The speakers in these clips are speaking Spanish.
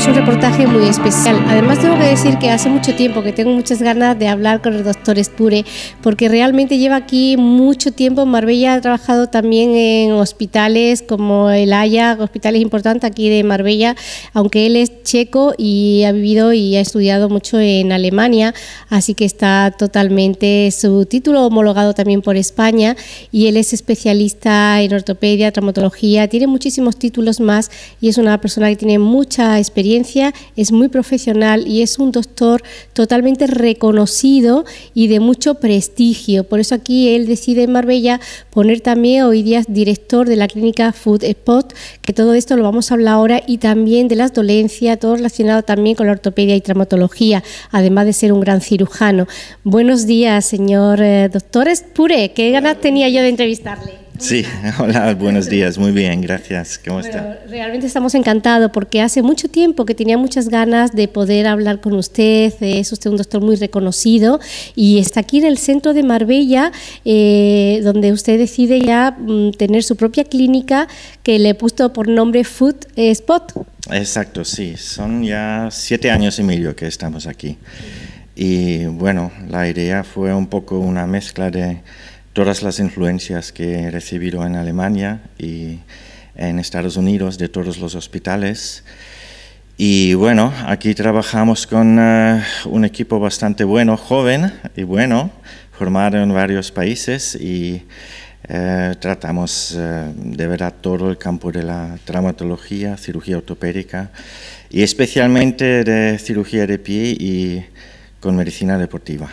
Es un reportaje muy especial. Además tengo que decir que hace mucho tiempo que tengo muchas ganas de hablar con el doctor Espure, porque realmente lleva aquí mucho tiempo. Marbella ha trabajado también en hospitales como el Haya, hospitales importantes aquí de Marbella, aunque él es checo y ha vivido y ha estudiado mucho en Alemania, así que está totalmente su título homologado también por España y él es especialista en ortopedia, traumatología, tiene muchísimos títulos más y es una persona que tiene mucha experiencia es muy profesional y es un doctor totalmente reconocido y de mucho prestigio. Por eso aquí él decide en Marbella poner también hoy día director de la clínica Food Spot, que todo esto lo vamos a hablar ahora, y también de las dolencias, todo relacionado también con la ortopedia y traumatología, además de ser un gran cirujano. Buenos días, señor eh, doctor Espure, qué ganas tenía yo de entrevistarle. Sí, hola, buenos días, muy bien, gracias. ¿Cómo está? Realmente estamos encantados porque hace mucho tiempo que tenía muchas ganas de poder hablar con usted, eh, es usted un doctor muy reconocido y está aquí en el centro de Marbella, eh, donde usted decide ya mm, tener su propia clínica que le he puesto por nombre Food Spot. Exacto, sí, son ya siete años y medio que estamos aquí. Y bueno, la idea fue un poco una mezcla de todas las influencias que he recibido en Alemania y en Estados Unidos de todos los hospitales. Y bueno, aquí trabajamos con eh, un equipo bastante bueno, joven y bueno, formado en varios países y eh, tratamos eh, de verdad todo el campo de la traumatología, cirugía ortopédica y especialmente de cirugía de pie y con medicina deportiva.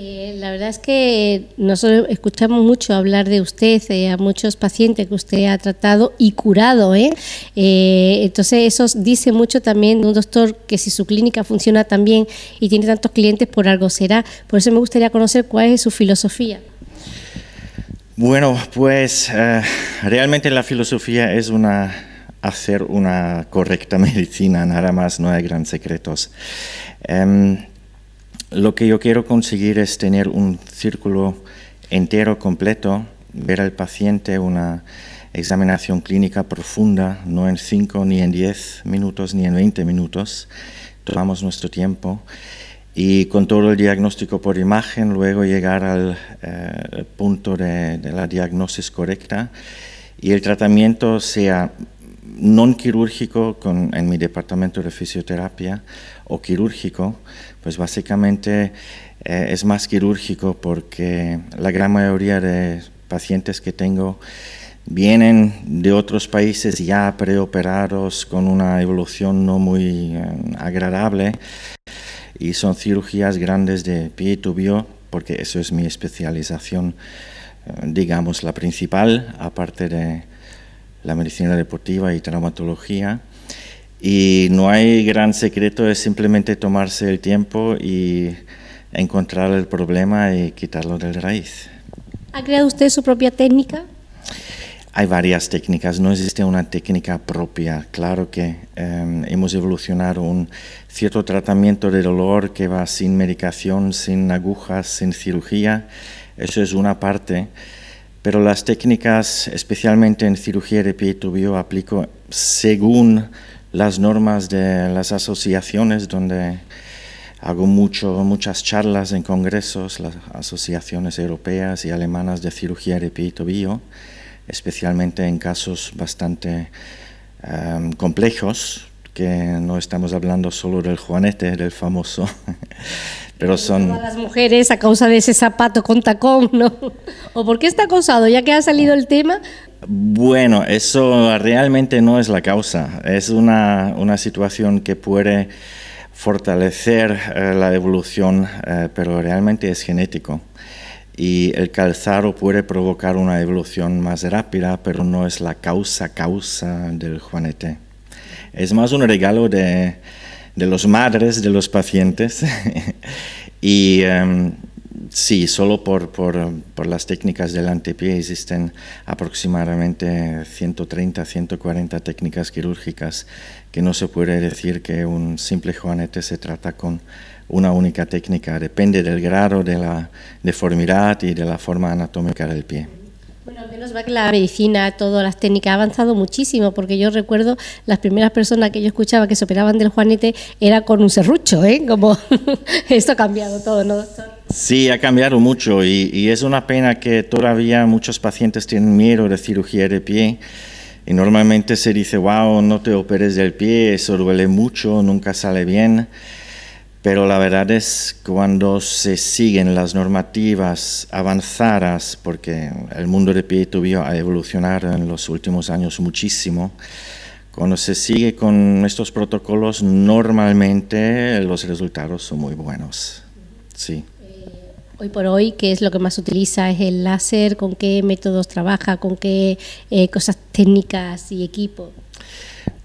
Eh, la verdad es que nosotros escuchamos mucho hablar de usted, eh, a muchos pacientes que usted ha tratado y curado. ¿eh? ¿eh? entonces, eso dice mucho también de un doctor que si su clínica funciona tan bien y tiene tantos clientes, por algo será. Por eso me gustaría conocer cuál es su filosofía. Bueno, pues realmente la filosofía es una hacer una correcta medicina, nada más, no hay grandes secretos. Em, lo que yo quiero conseguir es tener un círculo entero, completo, ver al paciente una examinación clínica profunda, no en 5, ni en 10 minutos, ni en 20 minutos. Tomamos nuestro tiempo y con todo el diagnóstico por imagen, luego llegar al eh, punto de, la diagnosis correcta y el tratamiento sea no quirúrgico en mi departamento de fisioterapia o quirúrgico, pues básicamente eh, es más quirúrgico porque la gran mayoría de pacientes que tengo vienen de otros países ya preoperados con una evolución no muy eh, agradable y son cirugías grandes de pie y tubio porque eso es mi especialización, eh, digamos la principal, aparte de la medicina deportiva y traumatología. Y no hay gran secreto, es simplemente tomarse el tiempo y encontrar el problema y quitarlo de raíz. ¿Ha creado usted su propia técnica? Hay varias técnicas, no existe una técnica propia. Claro que em, hemos evolucionado un cierto tratamiento de dolor que va sin medicación, sin agujas, sin cirugía. Eso es una parte. Pero las técnicas, especialmente en cirugía de pie y yo aplico según las normas de las asociaciones donde hago mucho, muchas charlas en congresos, las asociaciones europeas y alemanas de cirugía de pie y tobillo, especialmente en casos bastante em, complejos, que no estamos hablando solo del juanete, del famoso, pero son... las mujeres a causa de ese zapato con tacón, ¿no? ¿O por qué está acosado? Ya que ha salido el tema, bueno, eso realmente no es la causa. Es una, situación que puede fortalecer eh, la evolución, eh, pero realmente es genético. Y el calzado puede provocar una evolución más rápida, pero no es la causa, causa del juanete. Es más un regalo de, de los madres de los pacientes. y em, sí, solo por, las técnicas del antepié existen aproximadamente 130, 140 técnicas quirúrgicas que no se puede decir que un simple juanete se trata con una única técnica. Depende del grado de la deformidad y de la forma anatómica del pie menos va que la medicina, todas las técnicas ha avanzado muchísimo, porque yo recuerdo las primeras personas que yo escuchaba que se operaban del Juanete era con un serrucho, ¿eh? Como esto ha cambiado todo, ¿no, doctor? Sí, ha cambiado mucho y, y, es una pena que todavía muchos pacientes tienen miedo de cirugía de pie. Y normalmente se dice, wow, no te operes del pie, eso duele mucho, nunca sale bien. Pero la verdad es cuando se siguen las normativas avanzadas, porque el mundo de pie tuvo a evolucionar en los últimos años muchísimo, cuando se sigue con estos protocolos, normalmente los resultados son muy buenos. Sí. Eh, hoy por hoy, ¿qué es lo que más utiliza? ¿Es el láser? ¿Con qué métodos trabaja? ¿Con qué eh, cosas técnicas y equipo?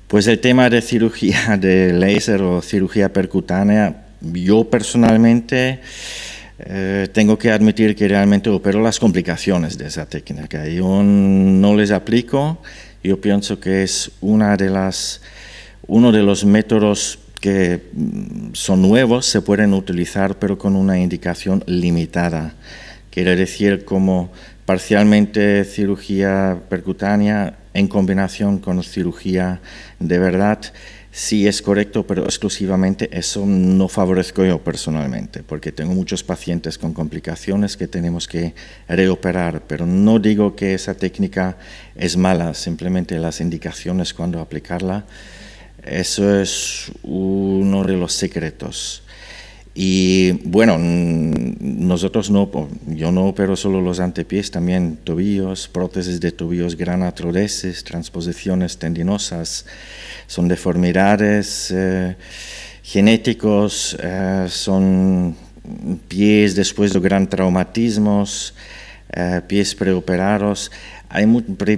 Pues el tema de cirugía de láser o cirugía percutánea yo personalmente eh, tengo que admitir que realmente opero las complicaciones de esa técnica. Yo no les aplico, yo pienso que es una de las, uno de los métodos que mm, son nuevos, se pueden utilizar, pero con una indicación limitada. Quiere decir como parcialmente cirugía percutánea en combinación con cirugía de verdad Sí, es correcto, pero exclusivamente eso no favorezco yo personalmente, porque tengo muchos pacientes con complicaciones que tenemos que reoperar, pero no digo que esa técnica es mala, simplemente las indicaciones cuando aplicarla, eso es uno de los secretos. Y bueno, nosotros no, yo no opero solo los antepies también tobillos, prótesis de tobillos gran atrodesis, transposiciones tendinosas, son deformidades eh, genéticos, eh, son pies después de gran traumatismos, eh, pies preoperados, hay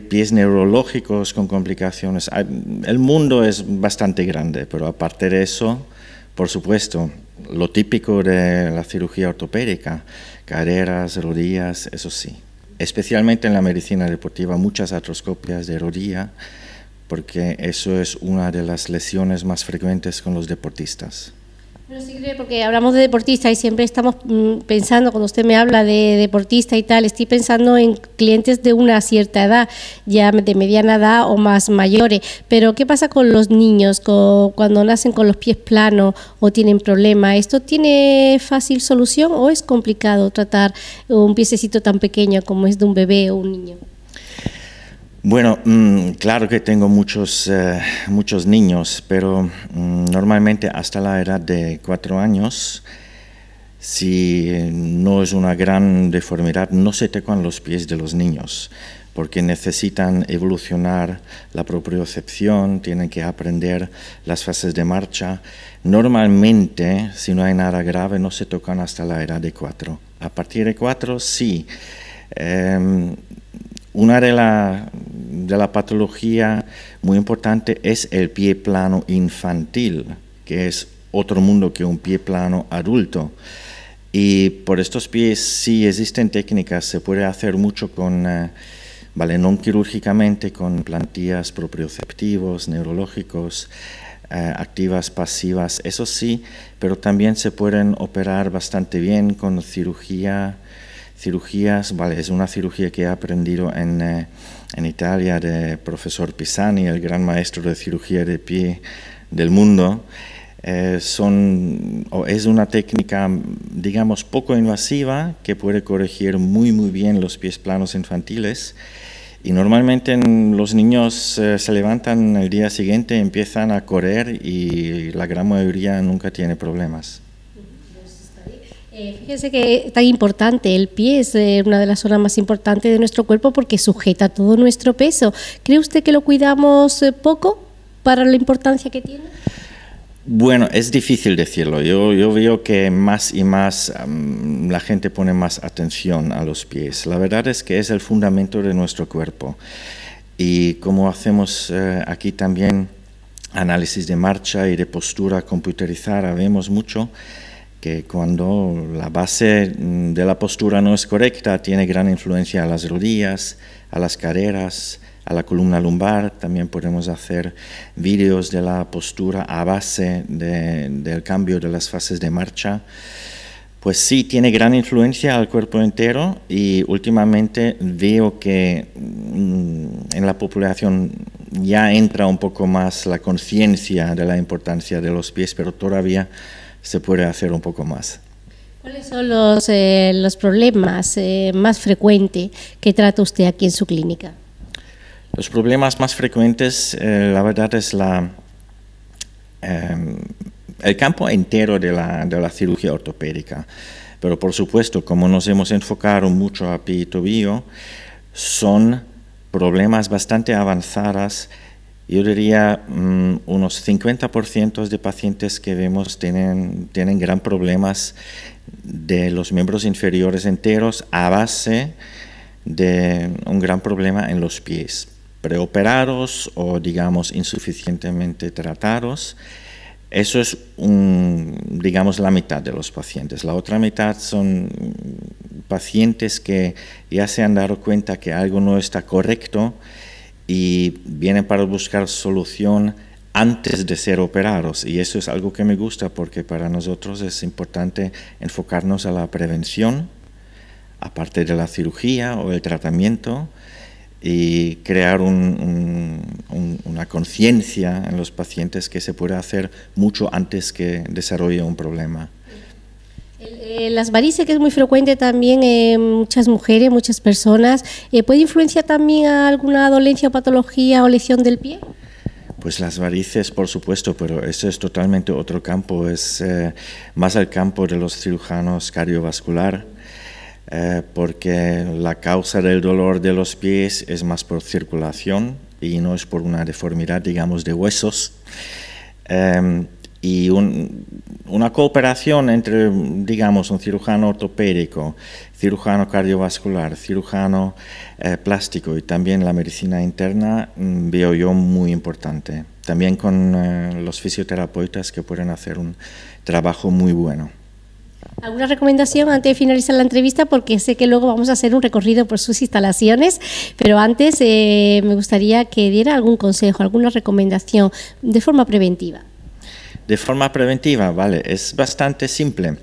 pies neurológicos con complicaciones. el mundo es bastante grande, pero aparte de eso, por supuesto, lo típico de la cirugía ortopédica, caderas, rodillas, eso sí. Especialmente en la medicina deportiva, muchas atroscopias de rodilla, porque eso es una de las lesiones más frecuentes con los deportistas sí porque hablamos de deportista y siempre estamos mm, pensando, cuando usted me habla de deportista y tal, estoy pensando en clientes de una cierta edad, ya de mediana edad o más mayores. Pero ¿qué pasa con los niños cuando nacen con los pies planos o tienen problemas? ¿Esto tiene fácil solución o es complicado tratar un piececito tan pequeño como es de un bebé o un niño? Bueno, mm, claro que tengo muchos, eh, muchos niños, pero mm, normalmente hasta la edad de cuatro años, si eh, no es una gran deformidad, no se tocan los pies de los niños, porque necesitan evolucionar la propriocepción, tienen que aprender las fases de marcha. Normalmente, si no hay nada grave, no se tocan hasta la edad de cuatro. A partir de cuatro, sí. Em, una de las de la patología muy importante es el pie plano infantil, que es otro mundo que un pie plano adulto. Y por estos pies sí existen técnicas, se puede hacer mucho con, eh, vale, no quirúrgicamente, con plantillas proprioceptivos, neurológicos, eh, activas, pasivas, eso sí, pero también se pueden operar bastante bien con cirugía cirugías, vale, es una cirugía que he aprendido eh, en, Italia de profesor Pisani, el gran maestro de cirugía de pie del mundo. Eh, son, es una técnica, digamos, poco invasiva que puede corregir muy, muy bien los pies planos infantiles. Y normalmente los niños eh, se levantan el día siguiente, empiezan a correr y la gran mayoría nunca tiene problemas. Eh, fíjense que es tan importante, el pie es eh, una de las zonas más importantes de nuestro cuerpo porque sujeta todo nuestro peso. ¿Cree usted que lo cuidamos eh, poco para la importancia que tiene? Bueno, es difícil decirlo. Yo, yo veo que más y más la gente pone más atención a los pies. La verdad es que es el fundamento de nuestro cuerpo. Y como hacemos eh, aquí también análisis de marcha y de postura computerizada, vemos mucho que cuando la base mm, de la postura no es correcta, tiene gran influencia a las rodillas, a las caderas, a la columna lumbar. También podemos hacer vídeos de la postura a base del cambio de las fases de marcha. Pues sí, tiene gran influencia al cuerpo entero y últimamente veo que mm, en la población ya entra un poco más la conciencia de la importancia de los pies, pero todavía se puede hacer un poco más. ¿Cuáles son los, eh, problemas eh, más frecuentes que trata usted aquí en su clínica? Los problemas más frecuentes, eh, la verdad, es la, em, el campo entero de la, cirugía ortopédica. Pero por supuesto, como nos hemos enfocado mucho a pie y son problemas bastante avanzados... Yo diría mm, unos 50% de pacientes que vemos tienen, tienen gran problemas de los miembros inferiores enteros a base de un gran problema en los pies, preoperados o digamos insuficientemente tratados. Eso es, digamos, la mitad de los pacientes. La otra mitad son pacientes que ya se han dado cuenta que algo no está correcto y vienen para buscar solución antes de ser operados. Y eso es algo que me gusta porque para nosotros es importante enfocarnos a la prevención, aparte de la cirugía o el tratamiento, y crear una conciencia en los pacientes que se puede hacer mucho antes que desarrolle un problema. Eh, eh, las varices, que es muy frecuente también en muchas mujeres, muchas personas, eh, ¿puede influenciar también a alguna dolencia, patología o lesión del pie? Pues las varices, por supuesto, pero eso es totalmente otro campo, es más el campo de los cirujanos cardiovascular, porque la causa del dolor de los pies es más por circulación y no es por una deformidad, digamos, de huesos. Em, y una cooperación entre, digamos, un cirujano ortopédico, cirujano cardiovascular, cirujano eh, plástico y también la medicina interna mm, veo yo muy importante. También con eh, los fisioterapeutas que pueden hacer un trabajo muy bueno. ¿Alguna recomendación antes de finalizar la entrevista? Porque sé que luego vamos a hacer un recorrido por sus instalaciones, pero antes eh, me gustaría que diera algún consejo, alguna recomendación de forma preventiva. De forma preventiva, vale, es bastante simple.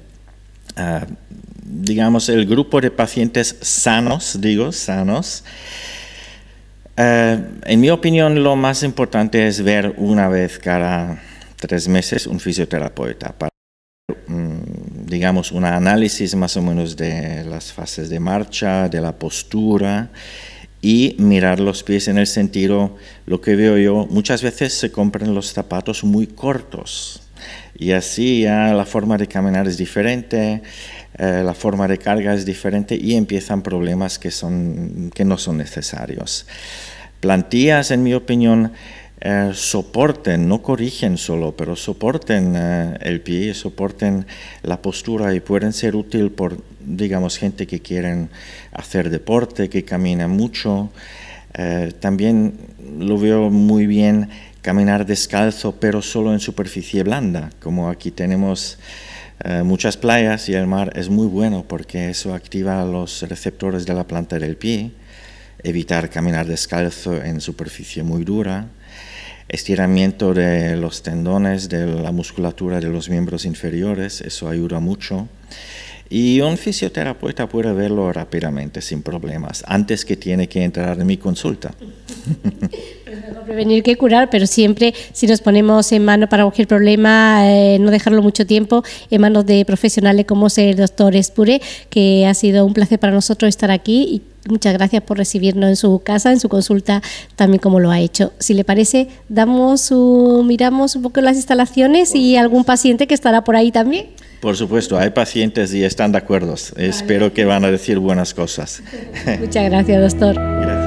Ah, digamos, el grupo de pacientes sanos, digo, sanos. Ah, en mi opinión, lo más importante es ver una vez cada tres meses un fisioterapeuta para, mm, digamos, un análisis más o menos de las fases de marcha, de la postura y mirar los pies en el sentido, lo que veo yo, muchas veces se compran los zapatos muy cortos y así ya la forma de caminar es diferente, eh, la forma de carga es diferente y empiezan problemas que, son, que no son necesarios. Plantillas, en mi opinión, eh, soporten, no corrigen solo, pero soporten eh, el pie, soporten la postura y pueden ser útil por digamos, gente que quieren hacer deporte, que camina mucho. Eh, también lo veo muy bien caminar descalzo, pero solo en superficie blanda, como aquí tenemos eh, muchas playas y el mar es muy bueno porque eso activa los receptores de la planta del pie, evitar caminar descalzo en superficie muy dura, estiramiento de los tendones, de la musculatura de los miembros inferiores, eso ayuda mucho. Y un fisioterapeuta puede verlo rápidamente, sin problemas, antes que tiene que entrar en mi consulta. Pues prevenir que curar, pero siempre si nos ponemos en mano para el problema, eh, no dejarlo mucho tiempo en manos de profesionales como el doctor Espure, que ha sido un placer para nosotros estar aquí y Muchas gracias por recibirnos en su casa, en su consulta, también como lo ha hecho. Si le parece, damos miramos un poco las instalaciones y algún paciente que estará por ahí también. Por supuesto, hay pacientes y están de acuerdo. Espero que van a decir buenas cosas. Muchas gracias, doctor. Gracias.